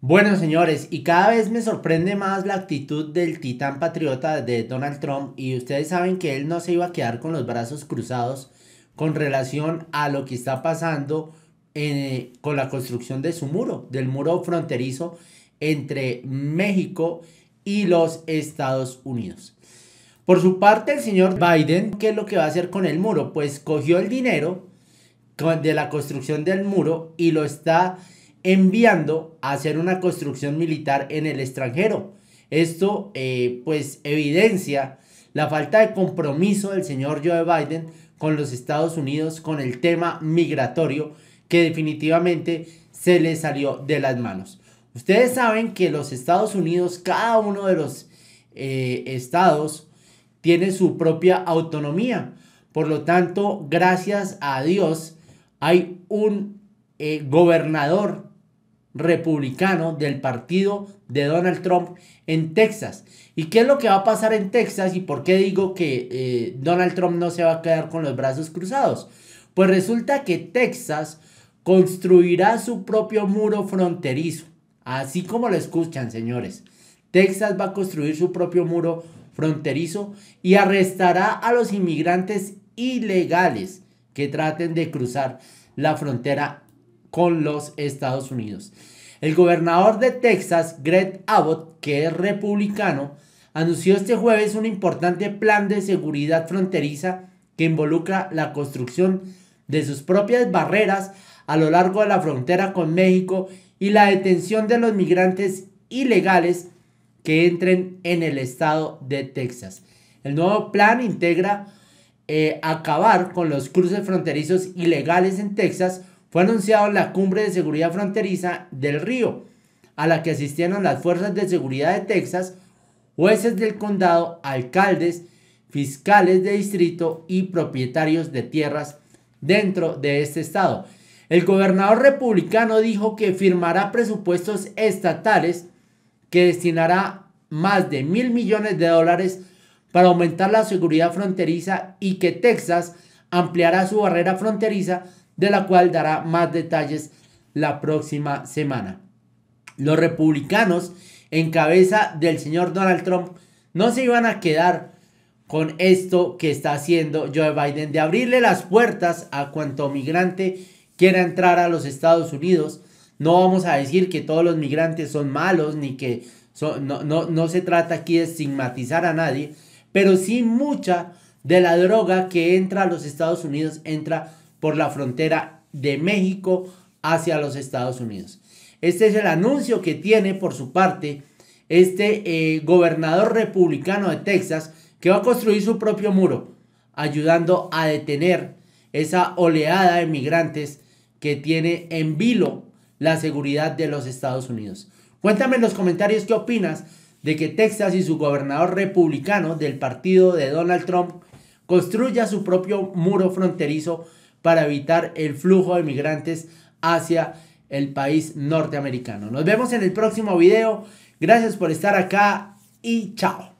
Bueno, señores, y cada vez me sorprende más la actitud del titán patriota de Donald Trump y ustedes saben que él no se iba a quedar con los brazos cruzados con relación a lo que está pasando eh, con la construcción de su muro, del muro fronterizo entre México y los Estados Unidos. Por su parte, el señor Biden, ¿qué es lo que va a hacer con el muro? Pues cogió el dinero de la construcción del muro y lo está enviando a hacer una construcción militar en el extranjero. Esto eh, pues evidencia la falta de compromiso del señor Joe Biden con los Estados Unidos con el tema migratorio que definitivamente se le salió de las manos. Ustedes saben que los Estados Unidos, cada uno de los eh, estados, tiene su propia autonomía. Por lo tanto, gracias a Dios, hay un eh, gobernador republicano del partido de Donald Trump en Texas. ¿Y qué es lo que va a pasar en Texas y por qué digo que eh, Donald Trump no se va a quedar con los brazos cruzados? Pues resulta que Texas construirá su propio muro fronterizo. Así como lo escuchan, señores. Texas va a construir su propio muro fronterizo y arrestará a los inmigrantes ilegales que traten de cruzar la frontera con los Estados Unidos. El gobernador de Texas, Greg Abbott, que es republicano, anunció este jueves un importante plan de seguridad fronteriza que involucra la construcción de sus propias barreras a lo largo de la frontera con México y la detención de los migrantes ilegales que entren en el estado de Texas. El nuevo plan integra eh, acabar con los cruces fronterizos ilegales en Texas, fue anunciado la cumbre de seguridad fronteriza del río, a la que asistieron las fuerzas de seguridad de Texas, jueces del condado, alcaldes, fiscales de distrito y propietarios de tierras dentro de este estado. El gobernador republicano dijo que firmará presupuestos estatales que destinará más de mil millones de dólares para aumentar la seguridad fronteriza y que Texas ampliará su barrera fronteriza de la cual dará más detalles la próxima semana. Los republicanos, en cabeza del señor Donald Trump, no se iban a quedar con esto que está haciendo Joe Biden de abrirle las puertas a cuanto migrante quiera entrar a los Estados Unidos. No vamos a decir que todos los migrantes son malos ni que son, no, no se trata aquí de estigmatizar a nadie, pero sí mucha de la droga que entra a los Estados Unidos entra por la frontera de México hacia los Estados Unidos. Este es el anuncio que tiene por su parte este eh, gobernador republicano de Texas que va a construir su propio muro, ayudando a detener esa oleada de migrantes que tiene en vilo la seguridad de los Estados Unidos. Cuéntame en los comentarios qué opinas de que Texas y su gobernador republicano del partido de Donald Trump construya su propio muro fronterizo para evitar el flujo de migrantes hacia el país norteamericano. Nos vemos en el próximo video. Gracias por estar acá y chao.